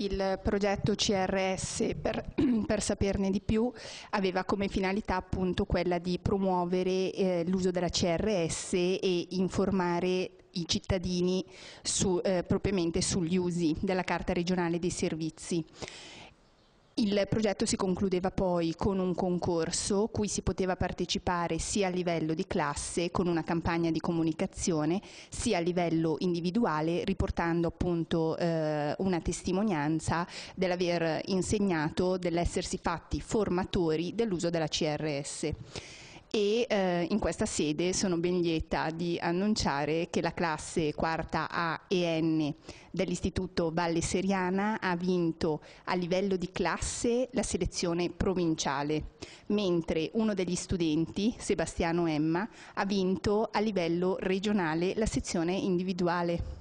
Il progetto CRS, per, per, saperne di più, aveva come finalità appunto quella di promuovere eh, l'uso della CRS e informare i cittadini su, eh, propriamente sugli usi della Carta regionale dei servizi. Il progetto si concludeva poi con un concorso cui si poteva partecipare sia a livello di classe con una campagna di comunicazione sia a livello individuale riportando appunto eh, una testimonianza dell'aver insegnato, dell'essersi fatti formatori dell'uso della CRS e eh, in questa sede sono ben lieta di annunciare che la classe quarta A e N dell'Istituto Valle Seriana ha vinto a livello di classe la selezione provinciale, mentre uno degli studenti, Sebastiano Emma, ha vinto a livello regionale la sezione individuale.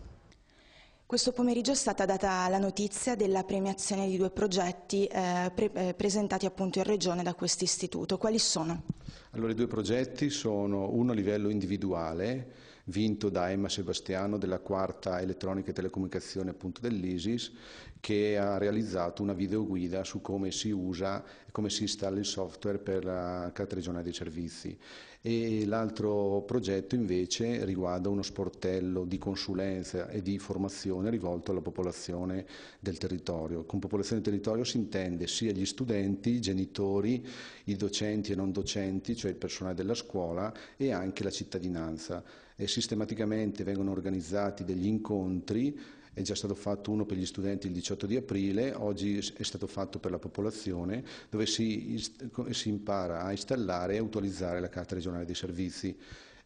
Questo pomeriggio è stata data la notizia della premiazione di due progetti eh, pre eh, presentati appunto in Regione da questo istituto. Quali sono? Allora i due progetti sono uno a livello individuale, vinto da Emma Sebastiano della quarta elettronica e telecomunicazione appunto dell'ISIS che ha realizzato una videoguida su come si usa e come si installa il software per la carta regionale dei servizi e l'altro progetto invece riguarda uno sportello di consulenza e di formazione rivolto alla popolazione del territorio. Con popolazione del territorio si intende sia gli studenti, i genitori, i docenti e non docenti, cioè il personale della scuola e anche la cittadinanza. E sistematicamente vengono organizzati degli incontri, è già stato fatto uno per gli studenti il 18 di aprile, oggi è stato fatto per la popolazione, dove si, si impara a installare e attualizzare la carta regionale dei servizi.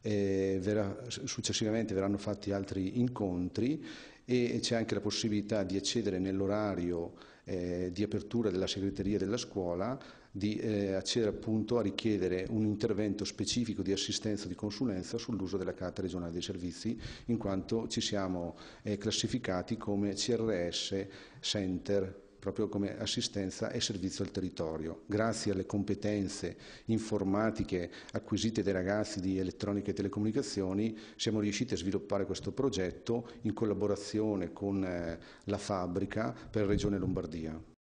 Verrà, successivamente verranno fatti altri incontri e c'è anche la possibilità di accedere nell'orario eh, di apertura della segreteria della scuola, di eh, accedere appunto a richiedere un intervento specifico di assistenza o di consulenza sull'uso della Carta regionale dei servizi, in quanto ci siamo eh, classificati come CRS Center proprio come assistenza e servizio al territorio. Grazie alle competenze informatiche acquisite dai ragazzi di elettronica e telecomunicazioni siamo riusciti a sviluppare questo progetto in collaborazione con eh, la fabbrica per Regione Lombardia.